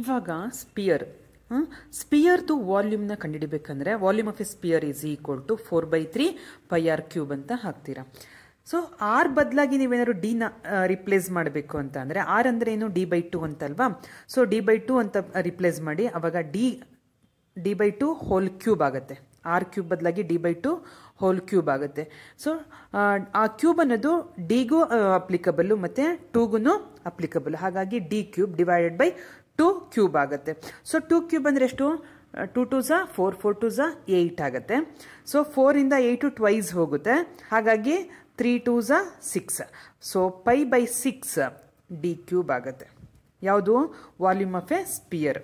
ಇವಾಗ ಸ್ಪಿಯರ್ ಸ್ಪಿಯರ್ದು ವಾಲ್ಯೂಮ್ನ ಕಂಡುಹಿಡಿಬೇಕಂದ್ರೆ volume of a sphere is equal to four by three pi R cube ಅಂತ ಹಾಕ್ತೀರಾ ಸೊ ಆರ್ ಬದಲಾಗಿ ನೀವೇನಾದ್ರು ಡಿನ ರಿಪ್ಲೇಸ್ ಮಾಡಬೇಕು ಅಂತ ಅಂದರೆ ಆರ್ ಅಂದರೆ ಏನು ಡಿ ಬೈ ಟು ಅಂತಲ್ವಾ ಸೊ ಡಿ ಬೈ ಟು ಅಂತ ರಿಪ್ಲೇಸ್ ಮಾಡಿ ಅವಾಗ d d by two whole cube ಆಗುತ್ತೆ ಆರ್ ಕ್ಯೂಬ್ ಬದಲಾಗಿ d by two whole cube ಆಗುತ್ತೆ ಸೊ ಆ ಕ್ಯೂಬ್ ಅನ್ನೋದು ಡಿಗೂ ಅಪ್ಲಿಕಬಲ್ಲು ಮತ್ತು ಟೂಗೂ ಅಪ್ಲಿಕಬಲ್ ಹಾಗಾಗಿ d cube divided by two cube ಆಗುತ್ತೆ ಸೊ ಟೂ ಕ್ಯೂಬ್ ಅಂದರೆ ಎಷ್ಟು ಟು ಟು ಝ ಫೋರ್ ಫೋರ್ ಟು ಝ ಏಯ್ಟ್ ಆಗುತ್ತೆ ಸೊ ಫೋರಿಂದ ಏಯ್ಟು ಟ್ವೈಸ್ ಹೋಗುತ್ತೆ ಹಾಗಾಗಿ three to the six so pi by six D cube ಆಗುತ್ತೆ ಯಾವುದು ವಾಲ್ಯೂಮ್ ಆಫ್ ಎ ಸ್ಪಿಯರ್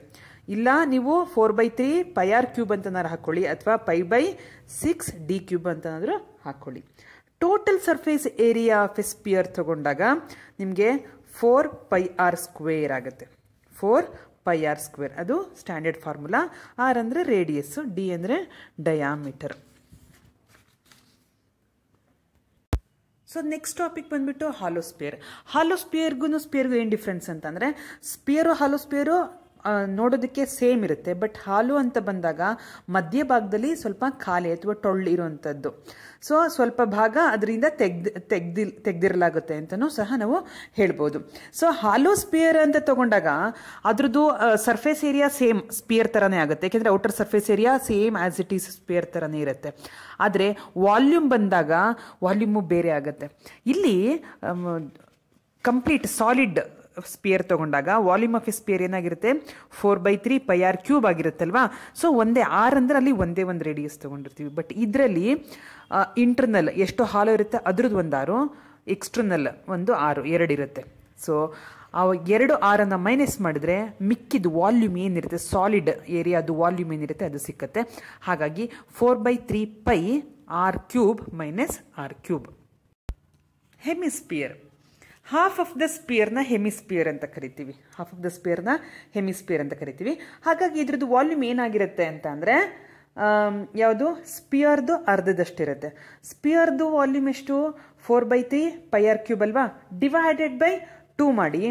ಇಲ್ಲ ನೀವು four by three pi R cube ಅಂತನಾದ್ರು ಹಾಕ್ಕೊಳ್ಳಿ ಅಥವಾ pi by six D cube ಅಂತನಾದರೂ ಹಾಕ್ಕೊಳ್ಳಿ total surface area of a sphere ತಗೊಂಡಾಗ ನಿಮಗೆ ಫೋರ್ ಪೈ ಆರ್ ಸ್ಕ್ವೇರ್ ಆಗುತ್ತೆ ಫೋರ್ ಪೈ ಆರ್ ಸ್ಕ್ವೇರ್ ಅದು ಸ್ಟ್ಯಾಂಡರ್ಡ್ ಫಾರ್ಮುಲಾ ಆರ್ ಅಂದರೆ ರೇಡಿಯಸ್ಸು ಡಿ ಅಂದರೆ ಡಯಾಮೀಟರ್ ಸೊ ನೆಕ್ಸ್ಟ್ ಟಾಪಿಕ್ ಬಂದ್ಬಿಟ್ಟು ಹಾಲೋ ಸ್ಪಿಯರ್ ಹಾಲೋ ಸ್ಪಿಯರ್ಗೂ ಸ್ಪಿಯರ್ಗೂ ಏನು ಡಿಫ್ರೆನ್ಸ್ ಅಂತಂದರೆ ಸ್ಪಿಯರು ಹಾಲೋ ಸ್ಪಿಯರು ನೋಡೋದಕ್ಕೆ ಸೇಮ್ ಇರುತ್ತೆ ಬಟ್ ಹಾಲು ಅಂತ ಬಂದಾಗ ಮಧ್ಯಭಾಗದಲ್ಲಿ ಸ್ವಲ್ಪ ಖಾಲಿ ಅಥವಾ ಟೊಳ್ಳು ಇರುವಂಥದ್ದು ಸೊ ಸ್ವಲ್ಪ ಭಾಗ ಅದರಿಂದ ತೆಗ್ದು ತೆಗ್ದಿ ತೆಗ್ದಿರಲಾಗುತ್ತೆ ಅಂತಲೂ ಸಹ ನಾವು ಹೇಳ್ಬೋದು ಸೊ ಹಾಲೋ ಸ್ಪಿಯರ್ ಅಂತ ತಗೊಂಡಾಗ ಅದ್ರದ್ದು ಸರ್ಫೇಸ್ ಏರಿಯಾ ಸೇಮ್ ಸ್ಪಿಯರ್ ಥರನೇ ಆಗುತ್ತೆ ಯಾಕೆಂದರೆ outer surface area same as it is sphere ಥರನೇ ಇರುತ್ತೆ ಆದರೆ ವಾಲ್ಯೂಮ್ ಬಂದಾಗ ವಾಲ್ಯೂಮು ಬೇರೆ ಆಗುತ್ತೆ ಇಲ್ಲಿ ಕಂಪ್ಲೀಟ್ ಸಾಲಿಡ್ ಸ್ಪಿಯರ್ ತಗೊಂಡಾಗ ವಾಲ್ಯೂಮ್ ಆಫ್ ಎ ಸ್ಪಿಯರ್ ಏನಾಗಿರುತ್ತೆ four by three pi R cube ಆಗಿರುತ್ತಲ್ವಾ ಸೊ ಒಂದೇ ಆರ್ ಅಂದ್ರೆ ಅಲ್ಲಿ ಒಂದೇ ಒಂದು ರೇಡಿಯಸ್ ತೊಗೊಂಡಿರ್ತೀವಿ ಬಟ್ ಇದರಲ್ಲಿ ಇಂಟರ್ನಲ್ ಎಷ್ಟು ಹಾಲು ಇರುತ್ತೆ ಅದ್ರದ್ದು ಒಂದು ಆರು ಎಕ್ಸ್ಟರ್ನಲ್ ಒಂದು ಆರು ಎರಡಿರುತ್ತೆ ಸೊ ಆ ಎರಡು ಆರನ್ನು ಮೈನಸ್ ಮಾಡಿದ್ರೆ ಮಿಕ್ಕಿದ ವಾಲ್ಯೂಮ್ ಏನಿರುತ್ತೆ ಸಾಲಿಡ್ ಏರಿಯಾದು ಅದು ವಾಲ್ಯೂಮ್ ಏನಿರುತ್ತೆ ಅದು ಸಿಕ್ಕತ್ತೆ ಹಾಗಾಗಿ four by three pi R cube minus R cube hemisphere half of the ಸ್ಪಿಯರ್ನ ಹೆಮಿಸ್ಪಿಯರ್ ಅಂತ ಕರಿತೀವಿ ಹಾಫ್ ಆಫ್ ದ ಸ್ಪಿಯರ್ನ ಹೆಮಿಸ್ಪಿಯರ್ ಅಂತ ಕರಿತೀವಿ ಹಾಗಾಗಿ ಇದ್ರದ್ದು ವಾಲ್ಯೂಮ್ ಏನಾಗಿರುತ್ತೆ ಅಂತ ಅಂದರೆ ಯಾವುದು ಸ್ಪಿಯರ್ದು ಅರ್ಧದಷ್ಟಿರುತ್ತೆ ಸ್ಪಿಯರ್ದು ವಾಲ್ಯೂಮ್ ಎಷ್ಟು four by three pi R cube ಅಲ್ವಾ ಡಿವೈಡೆಡ್ ಬೈ ಟೂ ಮಾಡಿ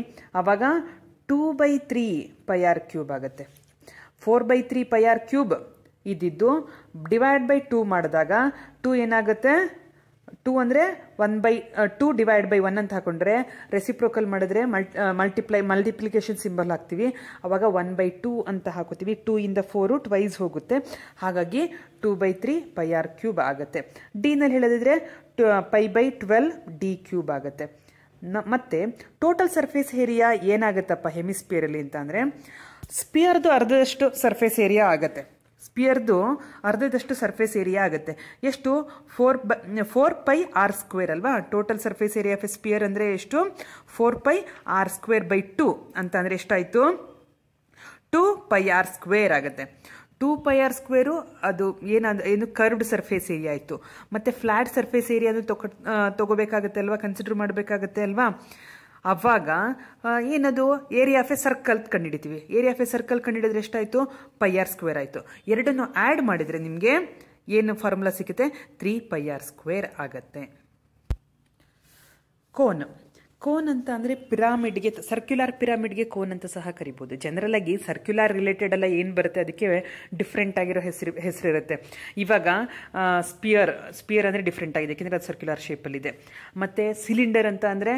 ಆವಾಗ two by three pi R cube ಆಗುತ್ತೆ four by three pi R cube ಇದ್ದಿದ್ದು ಡಿವೈಡ್ ಬೈ ಟೂ ಮಾಡಿದಾಗ ಟೂ ಏನಾಗುತ್ತೆ ಟೂ ಅಂದರೆ one by two divide by one ಅಂತ ಹಾಕೊಂಡ್ರೆ ರೆಸಿಪ್ರೋಕಲ್ ಮಾಡಿದ್ರೆ ಮಲ್ಟಿ ಮಲ್ಟಿಪ್ಲೈ ಮಲ್ಟಿಪ್ಲಿಕೇಶನ್ ಸಿಂಬಲ್ ಹಾಕ್ತೀವಿ ಅವಾಗ ಒನ್ ಬೈ ಟೂ ಅಂತ ಹಾಕೋತೀವಿ ಟೂ ಇಂದ ಫೋರು ಟ್ವೈಸ್ ಹೋಗುತ್ತೆ ಹಾಗಾಗಿ two by three pi R cube ಆಗುತ್ತೆ ಡಿನಲ್ಲಿ ಹೇಳೋದಿದ್ರೆ pi by twelve D cube ಆಗುತ್ತೆ ನ ಮತ್ತು ಟೋಟಲ್ ಸರ್ಫೇಸ್ ಏರಿಯಾ ಏನಾಗುತ್ತಪ್ಪ ಹೆಮಿಸ್ಪಿಯರಲ್ಲಿ ಅಂತ ಅಂದರೆ ಸ್ಪಿಯರ್ದು ಅರ್ಧದಷ್ಟು ಸರ್ಫೇಸ್ ಏರಿಯಾ ಆಗುತ್ತೆ ಸ್ಪಿಯರ್ದು ಅರ್ಧದಷ್ಟು ಸರ್ಫೇಸ್ ಏರಿಯಾ ಆಗುತ್ತೆ ಎಷ್ಟು four by four pi R square ಅಲ್ವಾ total surface area of a sphere ಅಂದರೆ ಎಷ್ಟು four pi R square by two ಅಂತ ಅಂದರೆ ಎಷ್ಟಾಯಿತು ಟೂ ಪೈ ಆರ್ ಸ್ಕ್ವೇರ್ ಆಗುತ್ತೆ ಟೂ ಪೈ ಆರ್ ಸ್ಕ್ವೇರು ಅದು ಏನಾದ ಏನು ಕರ್ವ್ಡ್ ಸರ್ಫೇಸ್ ಏರಿಯಾ ಆಯಿತು ಮತ್ತು ಫ್ಲ್ಯಾಟ್ ಸರ್ಫೇಸ್ ಏರಿಯಾನು ತಗೋ ತಗೋಬೇಕಾಗತ್ತೆ ಅಲ್ವಾ ಕನ್ಸಿಡರ್ ಮಾಡಬೇಕಾಗತ್ತೆ ಅಲ್ವಾ ಅವಾಗ ಏನದು ಏರಿಯಾ ಆಫ್ ಎ ಸರ್ಕಲ್ ಕಂಡುಹಿಡಿತೀವಿ ಏರಿಯಾ ಆಫ್ ಎ ಸರ್ಕಲ್ ಕಂಡುಹಿಡಿದ್ರೆ ಎಷ್ಟಾಯಿತು ಪೈ ಆರ್ ಸ್ಕ್ವೇರ್ ಆಯಿತು ಎರಡನ್ನು ಆ್ಯಡ್ ಮಾಡಿದರೆ ನಿಮಗೆ ಏನು ಫಾರ್ಮುಲಾ ಸಿಕ್ಕುತ್ತೆ ತ್ರೀ ಪೈ ಆರ್ ಸ್ಕ್ವೇರ್ ಆಗತ್ತೆ ಕೋನ್ ಕೋನ್ ಅಂತ ಅಂದರೆ ಪಿರಾಮಿಡ್ಗೆ ಸರ್ಕ್ಯುಲಾರ್ ಪಿರಾಮಿಡ್ಗೆ ಕೋನ್ ಅಂತ ಸಹ ಕರಿಬೋದು ಜನರಲ್ ಆಗಿ ಸರ್ಕ್ಯುಲಾರ್ ರಿಲೇಟೆಡ್ ಎಲ್ಲ ಏನು ಬರುತ್ತೆ ಅದಕ್ಕೆ ಡಿಫ್ರೆಂಟ್ ಆಗಿರೋ ಹೆಸರು ಹೆಸರಿರುತ್ತೆ ಇವಾಗ ಸ್ಪಿಯರ್ ಸ್ಪಿಯರ್ ಅಂದರೆ ಡಿಫ್ರೆಂಟ್ ಆಗಿದೆ ಯಾಕೆಂದರೆ ಅದು ಸರ್ಕ್ಯುಲಾರ್ ಶೇಪಲ್ಲಿದೆ ಮತ್ತು ಸಿಲಿಂಡರ್ ಅಂತ ಅಂದರೆ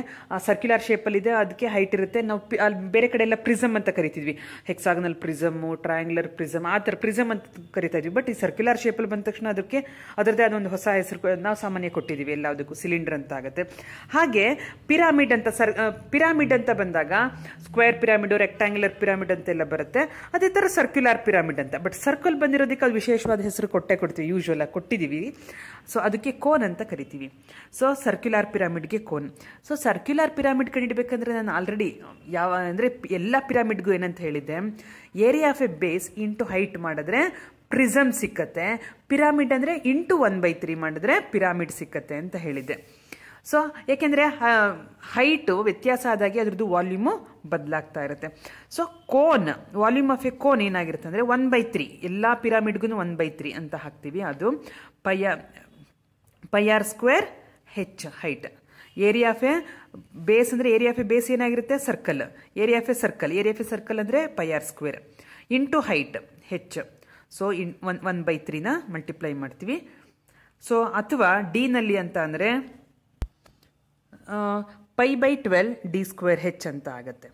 ಸರ್ಕ್ಯುಲಾರ್ ಶೇಪಲ್ಲಿದೆ ಅದಕ್ಕೆ ಹೈಟ್ ಇರುತ್ತೆ ನಾವು ಪಿ ಅಲ್ಲಿ ಬೇರೆ ಕಡೆ ಎಲ್ಲ ಪ್ರಿಸಮ್ ಅಂತ ಕರಿತಿದ್ವಿ ಹೆಕ್ಸಾಗನಲ್ ಪ್ರಿಸಮು ಟ್ರಯಾಂಗ್ಯುಲರ್ ಪ್ರಿಸಮ್ ಆ ಥರ ಪ್ರಿಸಮ್ ಅಂತ ಕರಿತಾ ಇದ್ವಿ ಬಟ್ ಈ ಸರ್ಕ್ಯುಲಾರ್ ಶೇಪಲ್ಲಿ ಬಂದ ತಕ್ಷಣ ಅದಕ್ಕೆ ಅದರದ್ದೇ ಅದೊಂದು ಹೊಸ ಹೆಸರು ನಾವು ಸಾಮಾನ್ಯ ಕೊಟ್ಟಿದ್ದೀವಿ ಅದಕ್ಕೂ ಸಿಲಿಂಡರ್ ಅಂತ ಆಗುತ್ತೆ ಹಾಗೆ ಪಿರಾಮಿಡ್ ಅಂತ ಸರ್ ಪಿರಾಮಿಡ್ ಅಂತ ಬಂದಾಗ ಸ್ಕ್ವೇರ್ ಪಿರಾಮಿಡು ರೆಕ್ಟ್ಯಾಂಗ್ಯುಲರ್ ಪಿರಾಮಿಡ್ ಎಲ್ಲ ಬರುತ್ತೆ ಅದೇ ಥರ ಸರ್ಕ್ಯುಲರ್ ಪಿರಾಮಿಡ್ ಅಂತ ಬಟ್ ಸರ್ಕಲ್ ಬಂದಿರೋದಕ್ಕೆ ಅದು ವಿಶೇಷವಾದ ಹೆಸರು ಕೊಟ್ಟೆ ಕೊಡ್ತೀವಿ ಯೂಶ್ವಲ್ ಕೊಟ್ಟಿದ್ದೀವಿ ಸೊ ಅದಕ್ಕೆ ಕೋನ್ ಅಂತ ಕರಿತೀವಿ ಸೊ ಸರ್ಕ್ಯುಲರ್ ಪಿರಾಮಿಡ್ಗೆ ಕೋನ್ ಸೊ ಸರ್ಕ್ಯುಲರ್ ಪಿರಾಮಿಡ್ ಕಂಡಿಡಬೇಕಂದ್ರೆ ನಾನು ಆಲ್ರೆಡಿ ಯಾವ ಅಂದರೆ ಎಲ್ಲ ಪಿರಾಮಿಡ್ಗೂ ಏನಂತ ಹೇಳಿದ್ದೆ area of a base into height ಮಾಡಿದ್ರೆ ಪ್ರಿಸಮ್ ಸಿಕ್ಕತ್ತೆ ಪಿರಾಮಿಡ್ ಅಂದರೆ ಇಂಟು ಒನ್ ಬೈ ತ್ರೀ ಮಾಡಿದ್ರೆ ಪಿರಾಮಿಡ್ ಸಿಕ್ಕತ್ತೆ ಅಂತ ಹೇಳಿದ್ದೆ ಸೊ ಏಕೆಂದರೆ ಹೈಟು ವ್ಯತ್ಯಾಸ ಆದಾಗೆ ಅದರದ್ದು ವಾಲ್ಯೂಮು ಬದಲಾಗ್ತಾ ಇರುತ್ತೆ so cone volume of a cone ಏನಾಗಿರುತ್ತೆ ಅಂದರೆ ಒನ್ ಬೈ ತ್ರೀ ಎಲ್ಲ ಪಿರಾಮಿಡ್ಗೂ ಒನ್ ಬೈ ತ್ರೀ ಅಂತ ಹಾಕ್ತೀವಿ ಅದು pi pi R square H height area of a base ಅಂದರೆ ಏರಿಯಾ ಆಫ್ ಎ ಬೇಸ್ ಏನಾಗಿರುತ್ತೆ circle area of a circle area of a circle ಅಂದರೆ pi R square into height H so in one one by ತ್ರೀನ multiply ಮಾಡ್ತೀವಿ so ಅಥವಾ ಡಿನಲ್ಲಿ ಅಂತ ಅಂದರೆ pi by twelve D square H ಅಂತ ಆಗುತ್ತೆ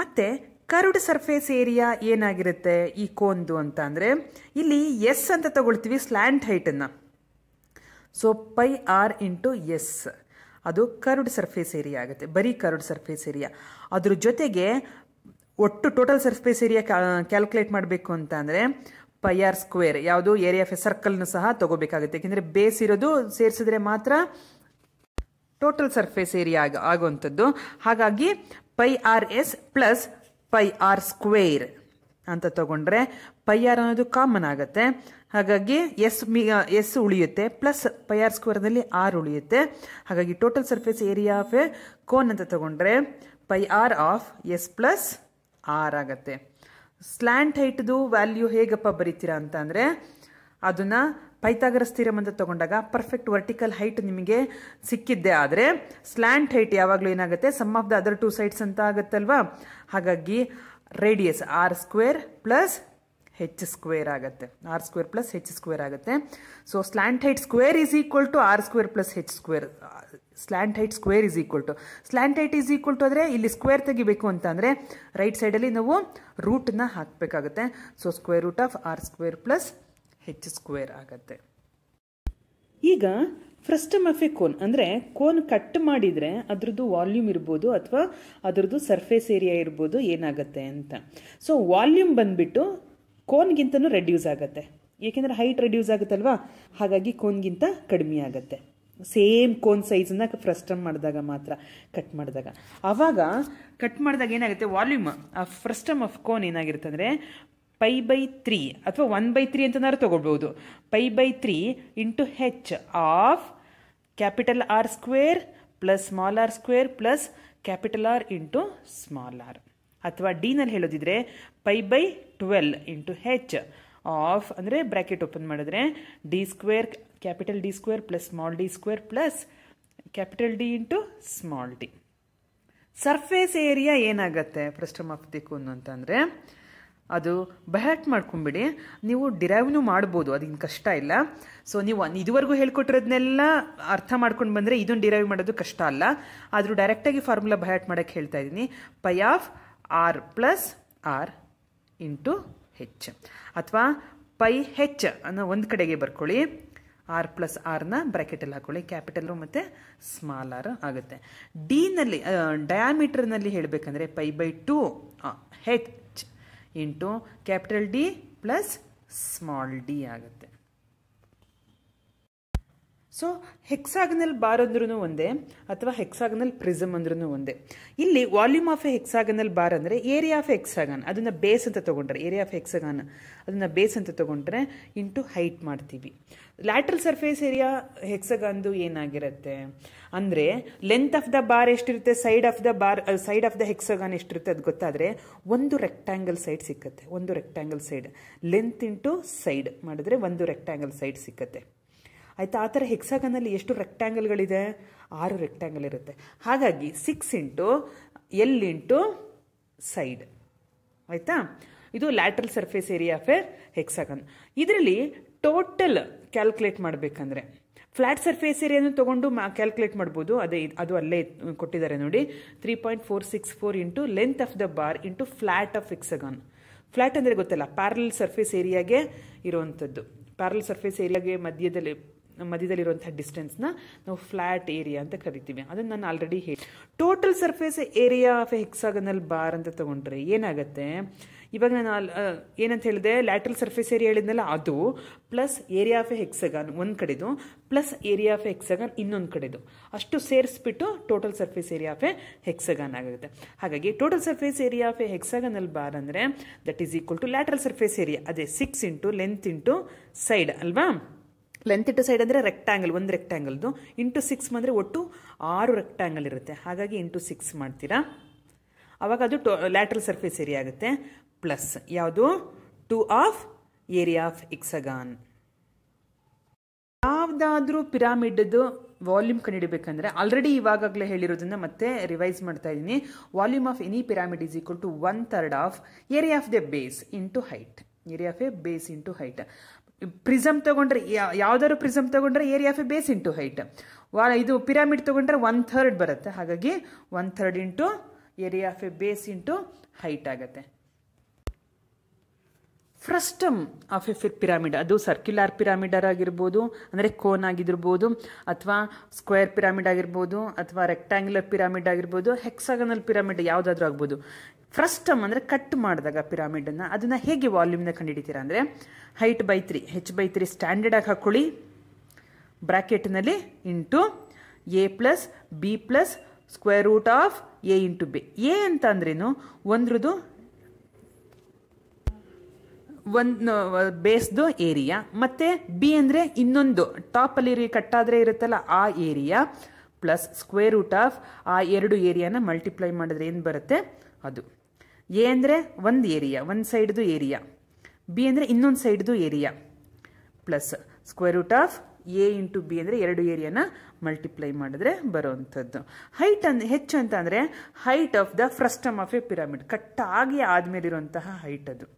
ಮತ್ತು ಕರುಡ್ ಸರ್ಫೇಸ್ ಏರಿಯಾ ಏನಾಗಿರುತ್ತೆ ಈ ಕೋನ್ದು ಅಂತ ಅಂದರೆ ಇಲ್ಲಿ ಎಸ್ ಅಂತ ತಗೊಳ್ತೀವಿ ಸ್ಲ್ಯಾಂಟ್ ಹೈಟನ್ನು so pi R into S ಅದು ಕರ್ವ್ಡ್ ಸರ್ಫೇಸ್ ಏರಿಯಾ ಆಗುತ್ತೆ ಬರೀ ಕರ್ಡ್ ಸರ್ಫೇಸ್ ಏರಿಯಾ ಅದ್ರ ಜೊತೆಗೆ ಒಟ್ಟು ಟೋಟಲ್ ಸರ್ಫೇಸ್ ಏರಿಯಾ ಕ್ಯಾಲ್ಕುಲೇಟ್ ಮಾಡಬೇಕು ಅಂತ ಅಂದರೆ ಪೈ ಆರ್ ಸ್ಕ್ವೇರ್ ಯಾವುದು ಏರಿಯಾ ಆಫ್ ಎ ಸರ್ಕಲ್ನು ಸಹ ತಗೋಬೇಕಾಗುತ್ತೆ ಯಾಕೆಂದರೆ ಬೇಸ್ ಇರೋದು ಸೇರಿಸಿದ್ರೆ ಮಾತ್ರ ಟೋಟಲ್ ಸರ್ಫೇಸ್ ಏರಿಯಾ ಆಗುವಂಥದ್ದು ಹಾಗಾಗಿ pi R S plus pi R square ಅಂತ ತಗೊಂಡ್ರೆ ಪೈ ಆರ್ ಅನ್ನೋದು ಕಾಮನ್ ಆಗುತ್ತೆ ಹಾಗಾಗಿ ಎಸ್ ಮಿ ಎಸ್ ಉಳಿಯುತ್ತೆ ಪ್ಲಸ್ ಪೈ ಆರ್ ಸ್ಕ್ವೇರ್ನಲ್ಲಿ ಆರ್ ಉಳಿಯುತ್ತೆ ಹಾಗಾಗಿ total surface area of a cone ಅಂತ ತಗೊಂಡ್ರೆ pi R of S plus R ಆಗುತ್ತೆ ಸ್ಲ್ಯಾಂಟ್ ಹೈಟ್ದು ವ್ಯಾಲ್ಯೂ ಹೇಗಪ್ಪ ಬರೀತೀರಾ ಅಂತ ಅಂದರೆ ಅದನ್ನು ಪೈತಾಗರಸ್ ಥಿಯರಮ್ ಅಂತ ತಗೊಂಡಾಗ ಪರ್ಫೆಕ್ಟ್ ವರ್ಟಿಕಲ್ ಹೈಟ್ ನಿಮಗೆ ಸಿಕ್ಕಿದ್ದೆ ಆದರೆ ಸ್ಲ್ಯಾಂಟ್ ಹೈಟ್ ಯಾವಾಗಲೂ ಏನಾಗುತ್ತೆ sum of the other two sides ಅಂತ ಆಗುತ್ತಲ್ವಾ ಹಾಗಾಗಿ radius R square plus H square ಆಗುತ್ತೆ R square plus H square ಆಗುತ್ತೆ so slant height square is equal to R square plus H square slant height square is equal to slant height is equal to ಅಂದರೆ ಇಲ್ಲಿ square ತೆಗಿಬೇಕು ಅಂತ ಅಂದರೆ right ಸೈಡಲ್ಲಿ ನಾವು ರೂಟನ್ನ ಹಾಕಬೇಕಾಗುತ್ತೆ so square root of R square plus H square ಆಗತ್ತೆ ಈಗ ಫ್ರಸ್ಟಮ್ ಎ ಕೋನ್ ಅಂದರೆ ಕೋನ್ ಕಟ್ ಮಾಡಿದರೆ ಅದ್ರದ್ದು ವಾಲ್ಯೂಮ್ ಇರ್ಬೋದು ಅಥವಾ ಅದರದ್ದು ಸರ್ಫೇಸ್ ಏರಿಯಾ ಇರ್ಬೋದು ಏನಾಗುತ್ತೆ ಅಂತ ಸೊ ವಾಲ್ಯೂಮ್ ಬಂದುಬಿಟ್ಟು ಕೋನ್ಗಿಂತನೂ ರೆಡ್ಯೂಸ್ ಆಗುತ್ತೆ ಏಕೆಂದರೆ ಹೈಟ್ ರೆಡ್ಯೂಸ್ ಆಗುತ್ತಲ್ವಾ ಹಾಗಾಗಿ ಕೋನ್ಗಿಂತ ಕಡಿಮೆ ಆಗುತ್ತೆ ಸೇಮ್ ಕೋನ್ ಸೈಜನ್ನ ಫ್ರಸ್ಟಮ್ ಮಾಡಿದಾಗ ಮಾತ್ರ ಕಟ್ ಮಾಡಿದಾಗ ಆವಾಗ ಕಟ್ ಮಾಡಿದಾಗ ಏನಾಗುತ್ತೆ ವಾಲ್ಯೂಮ್ ಆ ಫ್ರಸ್ಟಮ್ ಆಫ್ ಕೋನ್ ಏನಾಗಿರುತ್ತೆ ಅಂದರೆ ಪೈ ಬೈ ತ್ರೀ ಅಥವಾ ಒನ್ ಬೈ ತ್ರೀ ಅಂತನಾದ್ರು ತೊಗೊಳ್ಬೋದು pi by three into H of capital R square plus small R square plus capital R into small R ಅಥವಾ ಡಿನಲ್ಲಿ ಹೇಳೋದಿದ್ರೆ pi by twelve into H of ಅಂದರೆ bracket open ಮಾಡಿದ್ರೆ D square capital D square plus small D square plus capital D into small D surface area ಏನಾಗುತ್ತೆ frustum of ದಿಕ್ಕು ಅಂತಂದರೆ ಅದು ಬಹ್ಯಾಟ್ ಮಾಡ್ಕೊಂಬಿಡಿ ನೀವು ಡಿರೈವ್ನು ಮಾಡ್ಬೋದು ಅದಿನ್ ಕಷ್ಟ ಇಲ್ಲ ಸೊ ನೀವು ಇದುವರೆಗೂ ಹೇಳ್ಕೊಟ್ಟಿರೋದನ್ನೆಲ್ಲ ಅರ್ಥ ಮಾಡ್ಕೊಂಡು ಬಂದರೆ ಇದನ್ನು ಡಿರೈವ್ ಮಾಡೋದು ಕಷ್ಟ ಅಲ್ಲ ಆದರೂ ಡೈರೆಕ್ಟಾಗಿ ಫಾರ್ಮುಲಾ ಬಯಾಟ್ ಮಾಡೋಕ್ಕೆ ಹೇಳ್ತಾ ಇದ್ದೀನಿ pi of R plus R into H ಅಥವಾ ಪೈ ಹೆಚ್ ಅನ್ನೋ ಒಂದು ಕಡೆಗೆ ಬರ್ಕೊಳ್ಳಿ ಆರ್ ಪ್ಲಸ್ ಆರ್ನ ಬ್ರ್ಯಾಕೆಟಲ್ಲಿ ಹಾಕೊಳ್ಳಿ ಕ್ಯಾಪಿಟಲು ಮತ್ತು ಸ್ಮಾಲ್ ಆರ್ ಆಗುತ್ತೆ ಡಿನಲ್ಲಿ ಡಯಾಮೀಟ್ರ್ನಲ್ಲಿ ಹೇಳಬೇಕಂದ್ರೆ pi by two H into capital D plus small D ಆಗುತ್ತೆ ಸೊ ಹೆಕ್ಸಾಗನಲ್ ಬಾರ್ ಅಂದ್ರೂ ಒಂದೇ ಅಥವಾ ಹೆಕ್ಸಾಗನಲ್ ಪ್ರಿಸಮ್ ಅಂದ್ರೂ ಒಂದೇ ಇಲ್ಲಿ volume of a hexagonal bar ಅಂದರೆ ಏರಿಯಾ ಆಫ್ ಎಕ್ಸಾಗನ್ ಅದನ್ನು ಬೇಸ್ ಅಂತ ತೊಗೊಂಡ್ರೆ ಏರಿಯಾ ಆಫ್ ಹೆಕ್ಸಾಗನ್ ಅದನ್ನು ಬೇಸ್ ಅಂತ ತೊಗೊಂಡ್ರೆ ಇಂಟು ಹೈಟ್ ಮಾಡ್ತೀವಿ ಲ್ಯಾಟ್ರಲ್ ಸರ್ಫೇಸ್ ಏರಿಯಾ ಹೆಕ್ಸಗನ್ದು ಏನಾಗಿರುತ್ತೆ ಅಂದರೆ ಲೆಂತ್ ಆಫ್ ದ ಬಾರ್ ಎಷ್ಟಿರುತ್ತೆ side of the bar side of the hexagon ಎಷ್ಟಿರುತ್ತೆ ಅದು ಗೊತ್ತಾದರೆ ಒಂದು ರೆಕ್ಟ್ಯಾಂಗಲ್ ಸೈಡ್ ಸಿಕ್ಕತ್ತೆ ಒಂದು rectangle side length into side ಮಾಡಿದ್ರೆ ಒಂದು ರೆಕ್ಟ್ಯಾಂಗಲ್ ಸೈಡ್ ಸಿಕ್ಕತ್ತೆ ಆಯಿತಾ ಆ ಥರ ಹೆಕ್ಸಾಗನಲ್ಲಿ ಎಷ್ಟು ರೆಕ್ಟ್ಯಾಂಗಲ್ಗಳಿದೆ ಆರು ರೆಕ್ಟ್ಯಾಂಗಲ್ ಇರುತ್ತೆ ಹಾಗಾಗಿ six into L into side ಆಯಿತಾ ಇದು lateral surface area of a hexagon ಇದರಲ್ಲಿ ಟೋಟಲ್ ಕ್ಯಾಲ್ಕುಲೇಟ್ ಮಾಡಬೇಕಂದ್ರೆ ಫ್ಲಾಟ್ ಸರ್ಫೇಸ್ ಏರಿಯಾನು ತೊಗೊಂಡು ಮಾ ಕ್ಯಾಲ್ಕುಲೇಟ್ ಮಾಡ್ಬೋದು ಅದೇ ಅದು ಅಲ್ಲೇ ಕೊಟ್ಟಿದ್ದಾರೆ ನೋಡಿ three point four six four into length of the bar into flat of hexagon flat ಅಂದರೆ ಗೊತ್ತಲ್ಲ ಪ್ಯಾರಲ್ ಸರ್ಫೇಸ್ ಏರಿಯಾಗೆ ಇರುವಂಥದ್ದು ಪ್ಯಾರಲ್ ಸರ್ಫೇಸ್ ಏರಿಯಾಗೆ ಮಧ್ಯದಲ್ಲಿ ಮಧ್ಯದಲ್ಲಿರುವಂಥ ಡಿಸ್ಟೆನ್ಸ್ನ ನಾವು ಫ್ಲ್ಯಾಟ್ ಏರಿಯಾ ಅಂತ ಕರಿತೀವಿ ಅದನ್ನು ನಾನು ಆಲ್ರೆಡಿ ಹೇಳಿ total surface area of a hexagonal bar ಅಂತ ತಗೊಂಡ್ರೆ ಏನಾಗುತ್ತೆ ಇವಾಗ ನಾನು ಏನಂತ ಹೇಳಿದೆ ಲ್ಯಾಟ್ರಲ್ ಸರ್ಫೇಸ್ ಏರಿಯಾ ಹೇಳಿದ್ನಲ್ಲ ಅದು plus area of a hexagon ಒಂದು ಕಡೆದು plus area of a hexagon ಇನ್ನೊಂದು ಕಡೆದು ಅಷ್ಟು ಸೇರಿಸ್ಬಿಟ್ಟು total surface area of a hexagon ಆಗುತ್ತೆ ಹಾಗಾಗಿ total surface area of a hexagonal bar ಅಂದರೆ that is equal to lateral surface area ಅದೇ six into length into side ಅಲ್ವಾ ಲೆಂತ್ ಇಟ್ಟು ಸೈಡ್ ಅಂದರೆ ರೆಕ್ಟ್ಯಾಂಗಲ್ ಒಂದು ರೆಕ್ಟ್ಯಾಂಗಲ್ದು ಇಂಟು ಸಿಕ್ಸ್ ಅಂದರೆ ಒಟ್ಟು ಆರು ರೆಕ್ಟ್ಯಾಂಗಲ್ ಇರುತ್ತೆ ಹಾಗಾಗಿ ಇಂಟು ಸಿಕ್ಸ್ ಮಾಡ್ತೀರಾ ಅವಾಗ ಅದು ಟೊ ಲ್ಯಾಟ್ರಲ್ ಸರ್ಫೇಸ್ ಏರಿಯಾ ಆಗುತ್ತೆ ಪ್ಲಸ್ ಯಾವುದು two of area of hexagon ಯಾವುದಾದ್ರೂ ಪಿರಾಮಿಡ್ದು ವಾಲ್ಯೂಮ್ ಕಂಡುಹಿಡಬೇಕಂದ್ರೆ ಆಲ್ರೆಡಿ ಇವಾಗಲೇ ಹೇಳಿರೋದನ್ನ ಮತ್ತೆ ರಿವೈಸ್ ಮಾಡ್ತಾ ಇದ್ದೀನಿ volume of any pyramid is equal to one third of area of the base into height area of a base into height prism ತಗೊಂಡ್ರೆ ಯಾವ್ದಾದ್ರು prism ತಗೊಂಡ್ರೆ area of a base into height ವಾ ಇದು pyramid ತಗೊಂಡ್ರೆ one third ಬರುತ್ತೆ ಹಾಗಾಗಿ one third into area of a base into height ಆಗುತ್ತೆ frustum of a pyramid ಅದು ಸರ್ಕ್ಯುಲರ್ ಪಿರಾಮಿಡರ್ ಆಗಿರ್ಬೋದು ಅಂದರೆ ಕೋನ್ ಆಗಿರ್ಬೋದು ಅಥವಾ ಸ್ಕ್ವೇರ್ ಪಿರಾಮಿಡ್ ಆಗಿರ್ಬೋದು ಅಥವಾ ರೆಕ್ಟ್ಯಾಂಗ್ಯುಲರ್ ಪಿರಾಮಿಡ್ ಆಗಿರ್ಬೋದು ಹೆಕ್ಸಾಗನಲ್ ಪಿರಾಮಿಡ್ ಯಾವುದಾದ್ರೂ ಆಗ್ಬೋದು ಫ್ರಸ್ಟಮ್ ಅಂದರೆ ಕಟ್ ಮಾಡಿದಾಗ ಪಿರಾಮಿಡನ್ನು ಅದನ್ನು ಹೇಗೆ ವಾಲ್ಯೂಮ್ನ ಕಂಡುಹಿಡಿತೀರಾ ಅಂದರೆ height by three H by three ಸ್ಟ್ಯಾಂಡರ್ಡಾಗಿ ಹಾಕ್ಕೊಳ್ಳಿ ಬ್ರಾಕೆಟ್ನಲ್ಲಿ into A plus B plus square root of A into B A ಅಂತ ಅಂದ್ರೇನು ಒಂದ್ರದ್ದು ಒಂದು ಬೇಸ್ದು ಏರಿಯಾ ಮತ್ತು ಬಿ ಅಂದರೆ ಇನ್ನೊಂದು ಟಾಪಲ್ಲಿ ಕಟ್ಟಾದರೆ ಇರುತ್ತಲ್ಲ ಆ area plus square root of ಆ ಎರಡು ಏರಿಯಾನ ಮಲ್ಟಿಪ್ಲೈ ಮಾಡಿದ್ರೆ ಏನು ಬರುತ್ತೆ ಅದು ಎ ಅಂದರೆ ಒಂದು ಏರಿಯಾ ಒಂದು ಸೈಡ್ದು ಏರಿಯಾ ಬಿ ಅಂದರೆ ಇನ್ನೊಂದು ಸೈಡ್ದು area plus square root of A into B ಅಂದರೆ ಎರಡು ಏರಿಯಾನ ಮಲ್ಟಿಪ್ಲೈ ಮಾಡಿದ್ರೆ ಬರುವಂಥದ್ದು ಹೈಟ್ ಅಂದ್ ಹೆಚ್ಚು ಅಂತ ಅಂದರೆ height of the frustum of a pyramid ಕಟ್ಟಾಗಿ ಇರುವಂತಹ ಹೈಟ್ ಅದು